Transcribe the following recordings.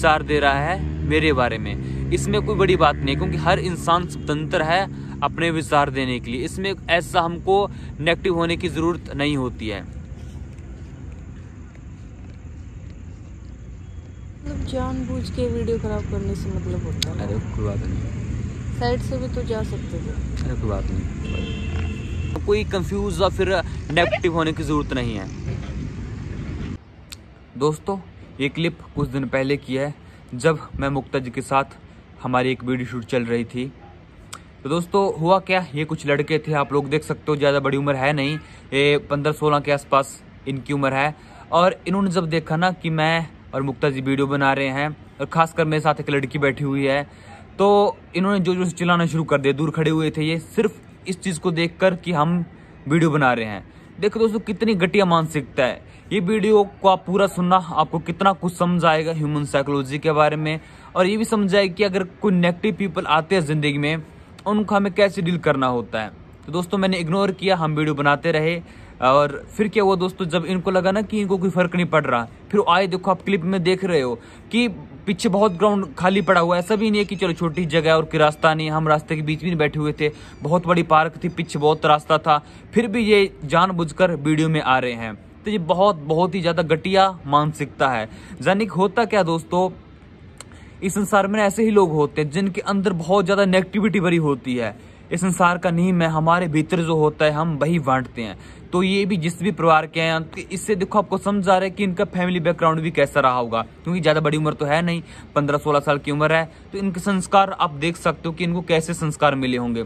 विचार दे रहा है मेरे बारे में इसमें कोई बड़ी बात नहीं क्योंकि हर इंसान स्वतंत्र है अपने विचार देने के लिए इसमें ऐसा हमको नेगेटिव होने की ज़रूरत नहीं होती है मतलब जानबूझ के वीडियो खराब करने से मतलब होता है अरे कोई बात नहीं साइड से भी तो जा सकते थे अरे कोई बात नहीं कोई कंफ्यूज या फिर नेगेटिव होने की ज़रूरत नहीं है दोस्तों ये क्लिप कुछ दिन पहले की है जब मैं मुक्ता जी के साथ हमारी एक वीडियो शूट चल रही थी तो दोस्तों हुआ क्या ये कुछ लड़के थे आप लोग देख सकते हो ज़्यादा बड़ी उम्र है नहीं ये पंद्रह सोलह के आसपास इनकी उम्र है और इन्होंने जब देखा ना कि मैं और मुक्ता जी वीडियो बना रहे हैं और ख़ासकर मेरे साथ एक लड़की बैठी हुई है तो इन्होंने जो जो चिल्लाना शुरू कर दिया दूर खड़े हुए थे ये सिर्फ इस चीज़ को देख कि हम वीडियो बना रहे हैं देखो दोस्तों कितनी घटिया मानसिकता है ये वीडियो को आप पूरा सुनना आपको कितना कुछ समझ आएगा ह्यूमन साइकोलॉजी के बारे में और ये भी समझ आएगा कि अगर कोई नेगेटिव पीपल आते हैं ज़िंदगी में उनका हमें कैसे डील करना होता है तो दोस्तों मैंने इग्नोर किया हम वीडियो बनाते रहे और फिर क्या हुआ दोस्तों जब इनको लगा ना कि इनको कोई फर्क नहीं पड़ रहा फिर आए देखो आप क्लिप में देख रहे हो कि पीछे बहुत ग्राउंड खाली पड़ा हुआ है ऐसा भी नहीं है कि चलो छोटी जगह और कि रास्ता नहीं हम रास्ते के बीच में बैठे हुए थे बहुत बड़ी पार्क थी पीछे बहुत रास्ता था फिर भी ये जानबूझकर वीडियो में आ रहे हैं तो ये बहुत बहुत ही ज़्यादा घटिया मानसिकता है जनिक होता क्या दोस्तों इस संसार में ऐसे ही लोग होते हैं जिनके अंदर बहुत ज़्यादा नेगेटिविटी भरी होती है इस संसार का नहीं मैं हमारे भीतर जो होता है हम वही बांटते हैं तो ये भी जिस भी परिवार के हैं तो इससे देखो आपको समझ आ रहा है कि इनका फैमिली बैकग्राउंड भी कैसा रहा होगा क्योंकि ज़्यादा बड़ी उम्र तो है नहीं पंद्रह सोलह साल की उम्र है तो इनके संस्कार आप देख सकते हो कि इनको कैसे संस्कार मिले होंगे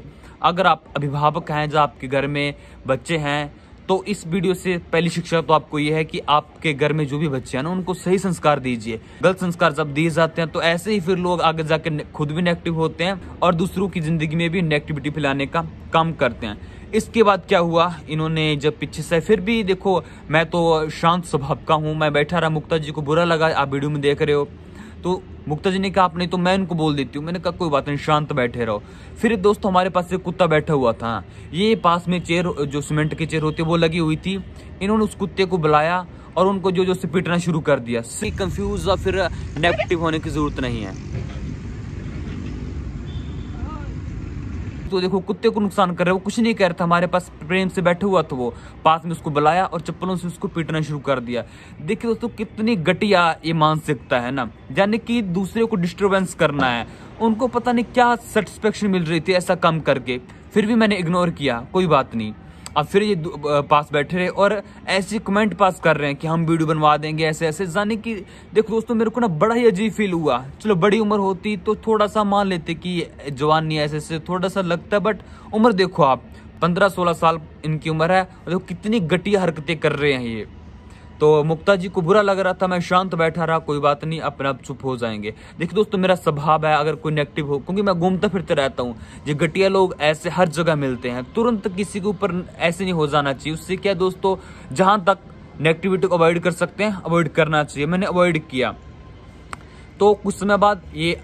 अगर आप अभिभावक हैं जो आपके घर में बच्चे हैं तो इस वीडियो से पहली शिक्षा तो आपको ये है कि आपके घर में जो भी बच्चे हैं ना उनको सही संस्कार दीजिए गलत संस्कार जब दिए जाते हैं तो ऐसे ही फिर लोग आगे जाकर खुद भी नेगेटिव होते हैं और दूसरों की जिंदगी में भी नेगेटिविटी फैलाने का काम करते हैं इसके बाद क्या हुआ इन्होंने जब पीछे से फिर भी देखो मैं तो शांत स्वभाव का हूँ मैं बैठा रहा मुक्ता जी को बुरा लगा आप वीडियो में देख रहे हो तो मुक्ता जी ने कहा आप नहीं तो मैं उनको बोल देती हूँ मैंने कहा कोई बात नहीं शांत बैठे रहो फिर दोस्तों हमारे पास से कुत्ता बैठा हुआ था ये पास में चेयर जो सीमेंट की चेयर होती है वो लगी हुई थी इन्होंने उस कुत्ते को बुलाया और उनको जो जो से पीटना शुरू कर दिया कंफ्यूज और फिर नेगेटिव होने की जरूरत नहीं है तो देखो कुत्ते को नुकसान कर रहे वो कुछ नहीं कह रहा था हमारे पास प्रेम से बैठे हुआ था वो पास में उसको बुलाया और चप्पलों से उसको पीटना शुरू कर दिया देखिए दोस्तों कितनी घटिया ये मानसिकता है ना यानी कि दूसरे को डिस्टर्बेंस करना है उनको पता नहीं क्या सेटिस्फेक्शन मिल रही थी ऐसा कम करके फिर भी मैंने इग्नोर किया कोई बात नहीं अब फिर ये पास बैठे रहे और ऐसे कमेंट पास कर रहे हैं कि हम वीडियो बनवा देंगे ऐसे ऐसे जाने कि देखो दोस्तों मेरे को ना बड़ा ही अजीब फील हुआ चलो बड़ी उम्र होती तो थोड़ा सा मान लेते कि जवानी ऐसे ऐसे थोड़ा सा लगता है बट उम्र देखो आप पंद्रह सोलह साल इनकी उम्र है और देखो कितनी घटिया हरकतें कर रहे हैं ये तो मुक्ता जी को बुरा लग रहा था मैं शांत बैठा रहा कोई बात नहीं अपने आप चुप हो जाएंगे देखिए दोस्तों मेरा स्वभाव है अगर कोई नेगेटिव हो क्योंकि मैं घूमता फिरते रहता हूँ जो घटिया लोग ऐसे हर जगह मिलते हैं तुरंत किसी के ऊपर ऐसे नहीं हो जाना चाहिए उससे क्या दोस्तों जहाँ तक नेगेटिविटी को अवॉइड कर सकते हैं अवॉइड करना चाहिए मैंने अवॉइड किया तो कुछ समय बाद ये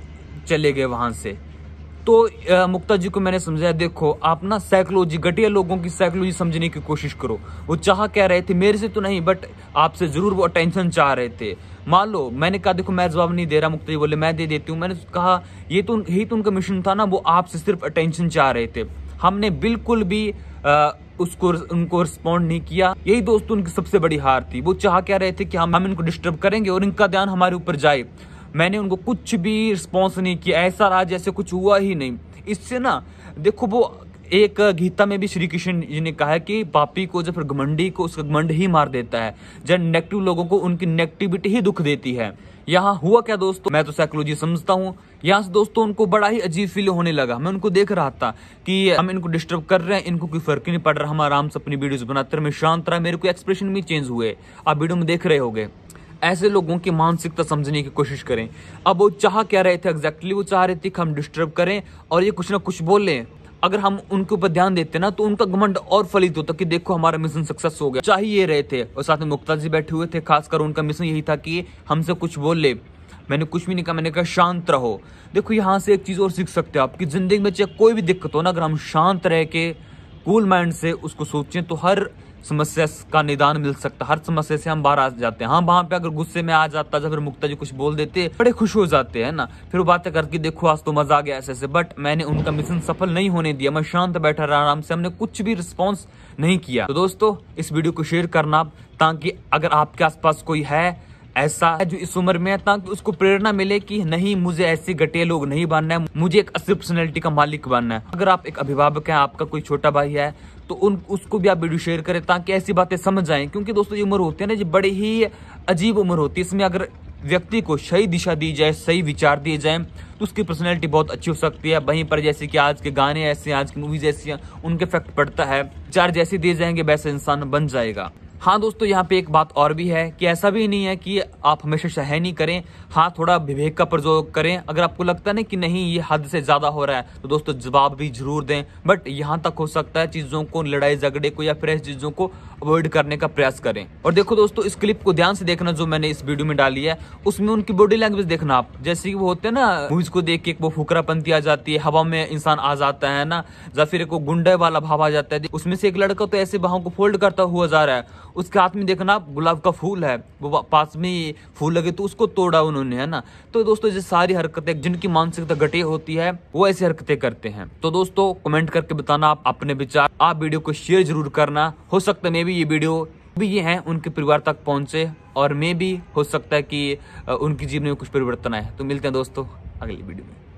चले गए वहाँ से तो मुक्ता जी को मैंने समझाया देखो आप ना साइकोलॉजी घटिया लोगों की साइकोलॉजी समझने की कोशिश करो वो चाह क्या रहे थे मेरे से तो नहीं बट आपसे ज़रूर वो अटेंशन चाह रहे थे मान लो मैंने कहा देखो मैं जवाब नहीं दे रहा मुक्ता जी बोले मैं दे देती हूँ मैंने कहा ये तो यही तो उनका मिशन था ना वो आपसे सिर्फ अटेंशन चाह रहे थे हमने बिल्कुल भी आ, उसको उनको रिस्पॉन्ड नहीं किया यही दोस्तों उनकी सबसे बड़ी हार थी वो चाह क्या रहे थे कि हम हम इनको डिस्टर्ब करेंगे और इनका ध्यान हमारे ऊपर जाए मैंने उनको कुछ भी रिस्पॉन्स नहीं किया ऐसा रहा जैसे कुछ हुआ ही नहीं इससे ना देखो वो एक गीता में भी श्री कृष्ण जी ने कहा है कि पापी को जब घमंडी को उसका घमंड ही मार देता है जब नेगेटिव लोगों को उनकी नेगेटिविटी ही दुख देती है यहाँ हुआ क्या दोस्तों मैं तो साइकोलॉजी समझता हूँ यहाँ से दोस्तों उनको बड़ा ही अजीब फील होने लगा मैं उनको देख रहा था कि हम इनको डिस्टर्ब कर रहे हैं इनको कोई फर्क नहीं पड़ रहा हम आराम से अपनी वीडियो बनाते रहे मैं शांत रहा मेरे को एक्सप्रेशन भी चेंज हुए आप वीडियो में देख रहे हो ऐसे लोगों की मानसिकता समझने की कोशिश करें अब वो चाह क्या रहे थे एग्जैक्टली वो चाह रहे थे कि हम डिस्टर्ब करें और ये कुछ ना कुछ बोलें अगर हम उनके ऊपर ध्यान देते ना तो उनका घमंड और फलित होता कि देखो हमारा मिशन सक्सेस हो गया चाहे ये रहे थे और साथ में मुक्ता जी बैठे हुए थे खासकर उनका मिशन यही था कि हमसे कुछ बोल ले मैंने कुछ भी नहीं कहा मैंने कहा शांत रहो देखो यहाँ से एक चीज़ और सीख सकते हो आपकी ज़िंदगी में चाहे कोई भी दिक्कत हो ना अगर हम शांत रह के कूल माइंड से उसको सोचें तो हर समस्या का निदान मिल सकता हर समस्या से हम बाहर आ जाते हैं हाँ वहाँ पे अगर गुस्से में आ जाता जब फिर मुक्ता जी कुछ बोल देते बड़े खुश हो जाते हैं ना फिर वो बातें करके देखो आज तो मजा आ गया ऐसे ऐसे बट मैंने उनका मिशन सफल नहीं होने दिया मैं शांत बैठा रहा आराम से हमने कुछ भी रिस्पॉन्स नहीं किया तो दोस्तों इस वीडियो को शेयर करना ताकि अगर आपके आसपास कोई है ऐसा जो इस उम्र में है ताकि उसको प्रेरणा मिले कि नहीं मुझे ऐसे घटिया लोग नहीं बनना है मुझे एक अच्छी पर्सनैलिटी का मालिक बनना है अगर आप एक अभिभावक हैं आपका कोई छोटा भाई है तो उन उसको भी आप वीडियो शेयर करें ताकि ऐसी बातें समझ जाए क्योंकि दोस्तों ये उम्र होती है ना ये बड़ी ही अजीब उम्र होती है इसमें अगर व्यक्ति को सही दिशा दी जाए सही विचार दिए जाए तो उसकी पर्सनैलिटी बहुत अच्छी हो सकती है वहीं पर जैसे कि आज के गाने ऐसे आज की मूवीज ऐसी उनके इफेक्ट पड़ता है विचार जैसे दिए जाएंगे वैसे इंसान बन जाएगा हाँ दोस्तों यहाँ पे एक बात और भी है कि ऐसा भी नहीं है कि आप हमेशा शहर नहीं करें हाँ थोड़ा विवेक का प्रयोग करें अगर आपको लगता है ना कि नहीं ये हद से ज़्यादा हो रहा है तो दोस्तों जवाब भी जरूर दें बट यहाँ तक हो सकता है चीज़ों को लड़ाई झगड़े को या फिर ऐसी चीज़ों को अवॉइड करने का प्रयास करें और देखो दोस्तों इस क्लिप को ध्यान से देखना जो मैंने इस वीडियो में डाली है उसमें उनकी बॉडी लैंग्वेज देखना आप जैसे कि वो होते हैं ना मूवीज को देख के वो फुकरापंथी आ जाती है हवा में इंसान आ जाता है ना या फिर एक गुंडे वाला भाव आ जाता है उसमें से एक लड़का तो ऐसे भाव को फोल्ड करता हुआ जा रहा है उसके हाथ में देखना गुलाब का फूल है वो पास में फूल लगे तो उसको तोड़ा उन्होंने है ना तो दोस्तों ये सारी हरकतें जिनकी मानसिकता घटी होती है वो ऐसी हरकतें करते हैं तो दोस्तों कमेंट करके बताना आप अपने विचार आप वीडियो को शेयर जरूर करना हो सकता है मे भी ये वीडियो भी ये हैं उनके परिवार तक पहुंचे और मे भी हो सकता है कि उनकी जीवन में कुछ परिवर्तन आए तो मिलते हैं दोस्तों अगली वीडियो में